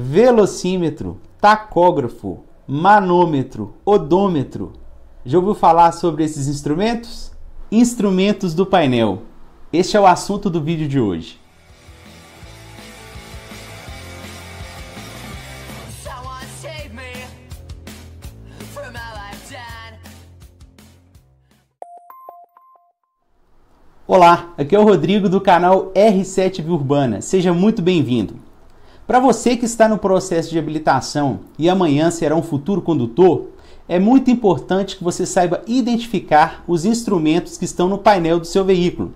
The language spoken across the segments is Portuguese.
velocímetro, tacógrafo, manômetro, odômetro. Já ouviu falar sobre esses instrumentos? Instrumentos do painel. Este é o assunto do vídeo de hoje. Olá, aqui é o Rodrigo do canal R7 Urbana. Seja muito bem-vindo. Para você que está no processo de habilitação e amanhã será um futuro condutor, é muito importante que você saiba identificar os instrumentos que estão no painel do seu veículo.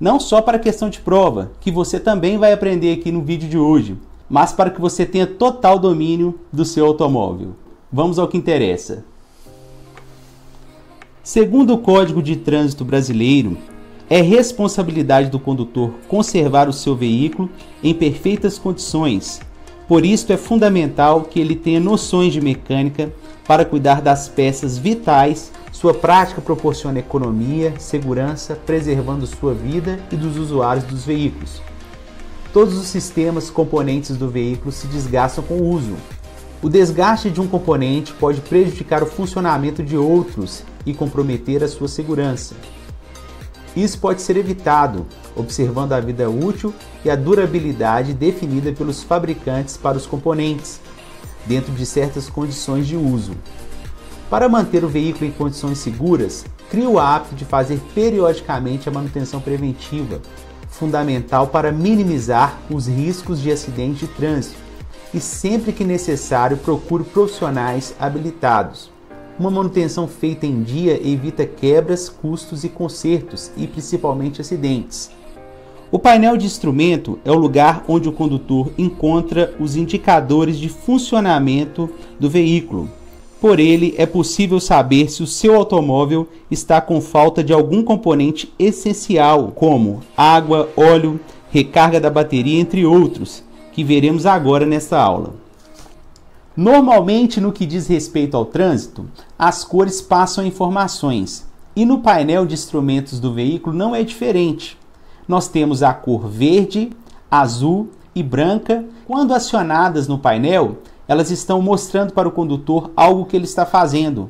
Não só para a questão de prova, que você também vai aprender aqui no vídeo de hoje, mas para que você tenha total domínio do seu automóvel. Vamos ao que interessa. Segundo o Código de Trânsito Brasileiro, é responsabilidade do condutor conservar o seu veículo em perfeitas condições. Por isso é fundamental que ele tenha noções de mecânica para cuidar das peças vitais. Sua prática proporciona economia, segurança, preservando sua vida e dos usuários dos veículos. Todos os sistemas componentes do veículo se desgastam com o uso. O desgaste de um componente pode prejudicar o funcionamento de outros e comprometer a sua segurança. Isso pode ser evitado observando a vida útil e a durabilidade definida pelos fabricantes para os componentes, dentro de certas condições de uso. Para manter o veículo em condições seguras, cria o hábito de fazer periodicamente a manutenção preventiva, fundamental para minimizar os riscos de acidente de trânsito, e sempre que necessário procure profissionais habilitados. Uma manutenção feita em dia evita quebras, custos e consertos e principalmente acidentes. O painel de instrumento é o lugar onde o condutor encontra os indicadores de funcionamento do veículo. Por ele é possível saber se o seu automóvel está com falta de algum componente essencial, como água, óleo, recarga da bateria, entre outros, que veremos agora nesta aula. Normalmente, no que diz respeito ao trânsito, as cores passam informações e no painel de instrumentos do veículo não é diferente. Nós temos a cor verde, azul e branca. Quando acionadas no painel, elas estão mostrando para o condutor algo que ele está fazendo.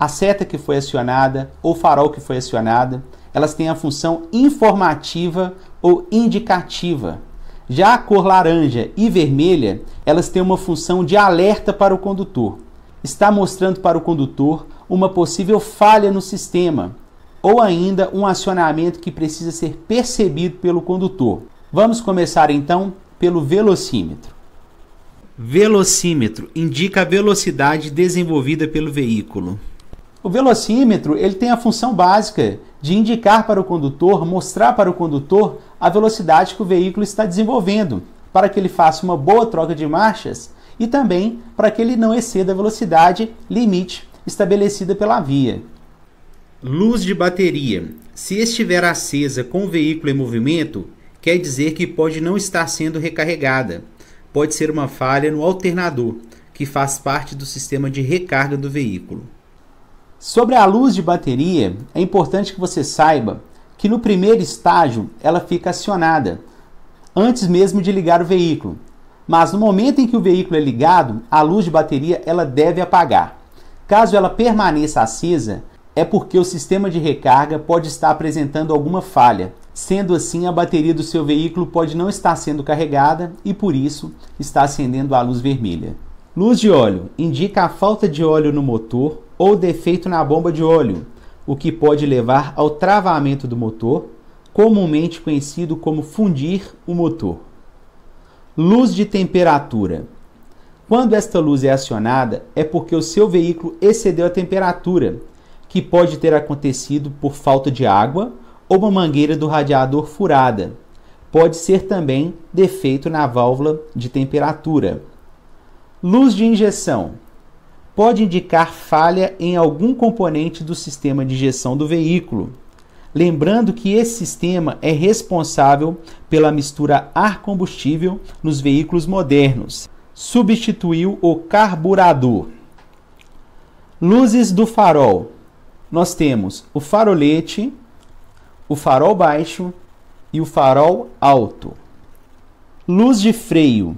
A seta que foi acionada ou farol que foi acionada, elas têm a função informativa ou indicativa. Já a cor laranja e vermelha, elas têm uma função de alerta para o condutor. Está mostrando para o condutor uma possível falha no sistema ou ainda um acionamento que precisa ser percebido pelo condutor. Vamos começar então pelo velocímetro. Velocímetro indica a velocidade desenvolvida pelo veículo. O velocímetro ele tem a função básica de indicar para o condutor, mostrar para o condutor a velocidade que o veículo está desenvolvendo, para que ele faça uma boa troca de marchas e também para que ele não exceda a velocidade limite estabelecida pela via. Luz de bateria. Se estiver acesa com o veículo em movimento, quer dizer que pode não estar sendo recarregada. Pode ser uma falha no alternador, que faz parte do sistema de recarga do veículo. Sobre a luz de bateria, é importante que você saiba que no primeiro estágio ela fica acionada antes mesmo de ligar o veículo. Mas no momento em que o veículo é ligado, a luz de bateria ela deve apagar. Caso ela permaneça acesa, é porque o sistema de recarga pode estar apresentando alguma falha. Sendo assim, a bateria do seu veículo pode não estar sendo carregada e por isso está acendendo a luz vermelha. Luz de óleo indica a falta de óleo no motor ou defeito na bomba de óleo, o que pode levar ao travamento do motor, comumente conhecido como fundir o motor. Luz de temperatura. Quando esta luz é acionada, é porque o seu veículo excedeu a temperatura, que pode ter acontecido por falta de água ou uma mangueira do radiador furada. Pode ser também defeito na válvula de temperatura. Luz de injeção pode indicar falha em algum componente do sistema de gestão do veículo. Lembrando que esse sistema é responsável pela mistura ar-combustível nos veículos modernos. Substituiu o carburador. Luzes do farol. Nós temos o farolete, o farol baixo e o farol alto. Luz de freio.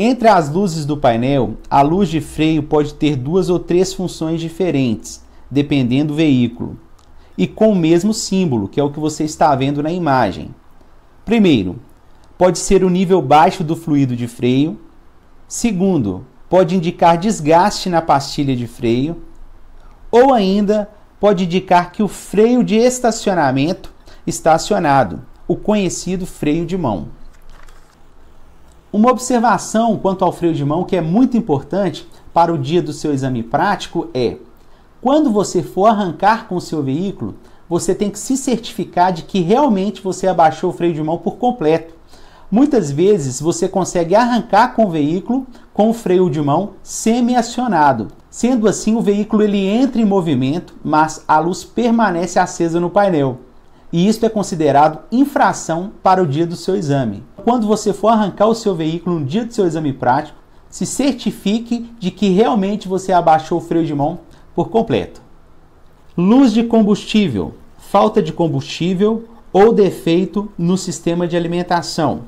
Entre as luzes do painel, a luz de freio pode ter duas ou três funções diferentes, dependendo do veículo, e com o mesmo símbolo, que é o que você está vendo na imagem. Primeiro, pode ser o nível baixo do fluido de freio. Segundo, pode indicar desgaste na pastilha de freio. Ou ainda, pode indicar que o freio de estacionamento está acionado, o conhecido freio de mão. Uma observação quanto ao freio de mão que é muito importante para o dia do seu exame prático é: quando você for arrancar com o seu veículo, você tem que se certificar de que realmente você abaixou o freio de mão por completo. Muitas vezes você consegue arrancar com o veículo com o freio de mão semi-acionado. Sendo assim, o veículo ele entra em movimento, mas a luz permanece acesa no painel. E isso é considerado infração para o dia do seu exame quando você for arrancar o seu veículo no dia do seu exame prático, se certifique de que realmente você abaixou o freio de mão por completo. Luz de combustível, falta de combustível ou defeito no sistema de alimentação.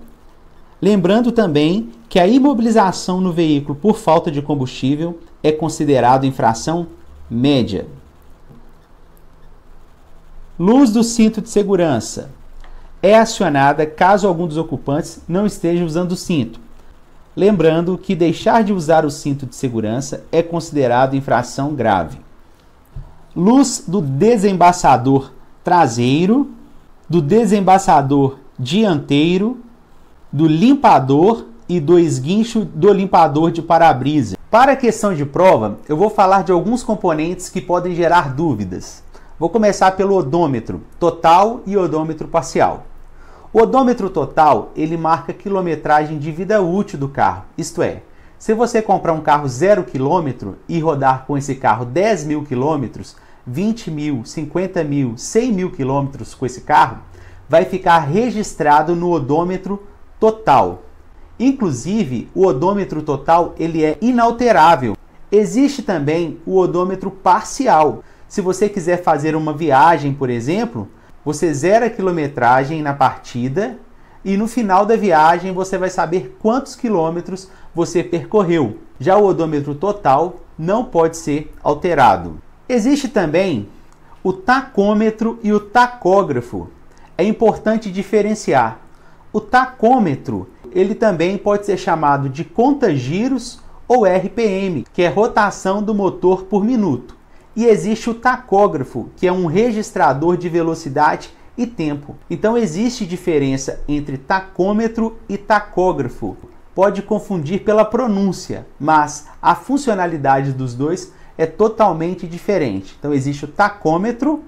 Lembrando também que a imobilização no veículo por falta de combustível é considerado infração média. Luz do cinto de segurança, é acionada caso algum dos ocupantes não esteja usando o cinto. Lembrando que deixar de usar o cinto de segurança é considerado infração grave. Luz do desembaçador traseiro, do desembaçador dianteiro, do limpador e do esguincho do limpador de para-brisa. Para a questão de prova, eu vou falar de alguns componentes que podem gerar dúvidas. Vou começar pelo odômetro total e odômetro parcial. O odômetro total, ele marca a quilometragem de vida útil do carro, isto é, se você comprar um carro zero quilômetro e rodar com esse carro 10 mil quilômetros, 20 mil, 50 mil, 100 mil quilômetros com esse carro, vai ficar registrado no odômetro total. Inclusive, o odômetro total ele é inalterável. Existe também o odômetro parcial. Se você quiser fazer uma viagem, por exemplo, você zera a quilometragem na partida e no final da viagem você vai saber quantos quilômetros você percorreu. Já o odômetro total não pode ser alterado. Existe também o tacômetro e o tacógrafo. É importante diferenciar. O tacômetro, ele também pode ser chamado de conta-giros ou RPM, que é rotação do motor por minuto. E existe o tacógrafo, que é um registrador de velocidade e tempo. Então existe diferença entre tacômetro e tacógrafo. Pode confundir pela pronúncia, mas a funcionalidade dos dois é totalmente diferente. Então existe o tacômetro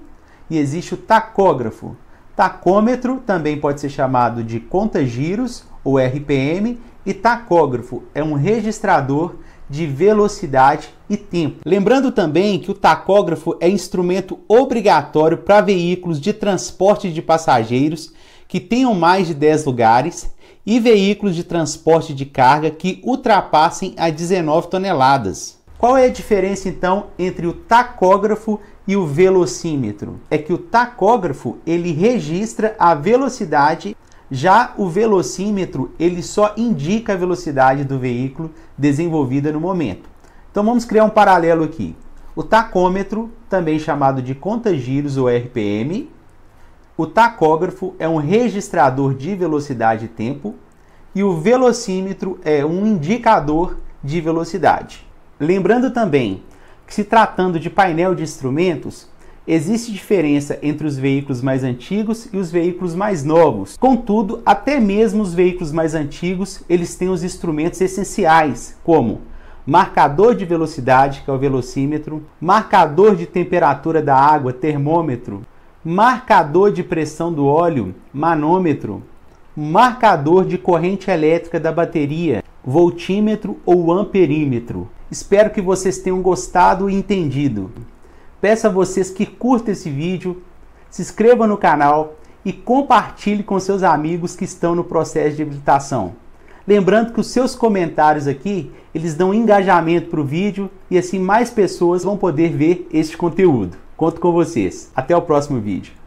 e existe o tacógrafo. Tacômetro também pode ser chamado de conta-giros ou RPM e tacógrafo é um registrador de velocidade e tempo. Lembrando também que o tacógrafo é instrumento obrigatório para veículos de transporte de passageiros que tenham mais de 10 lugares e veículos de transporte de carga que ultrapassem a 19 toneladas. Qual é a diferença então entre o tacógrafo e o velocímetro? É que o tacógrafo ele registra a velocidade já o velocímetro, ele só indica a velocidade do veículo desenvolvida no momento. Então vamos criar um paralelo aqui. O tacômetro, também chamado de conta giros ou RPM, o tacógrafo é um registrador de velocidade e tempo e o velocímetro é um indicador de velocidade. Lembrando também que se tratando de painel de instrumentos, Existe diferença entre os veículos mais antigos e os veículos mais novos. Contudo, até mesmo os veículos mais antigos, eles têm os instrumentos essenciais, como marcador de velocidade, que é o velocímetro, marcador de temperatura da água, termômetro, marcador de pressão do óleo, manômetro, marcador de corrente elétrica da bateria, voltímetro ou amperímetro. Espero que vocês tenham gostado e entendido peço a vocês que curtam esse vídeo, se inscrevam no canal e compartilhe com seus amigos que estão no processo de habilitação. Lembrando que os seus comentários aqui, eles dão engajamento para o vídeo e assim mais pessoas vão poder ver este conteúdo. Conto com vocês. Até o próximo vídeo.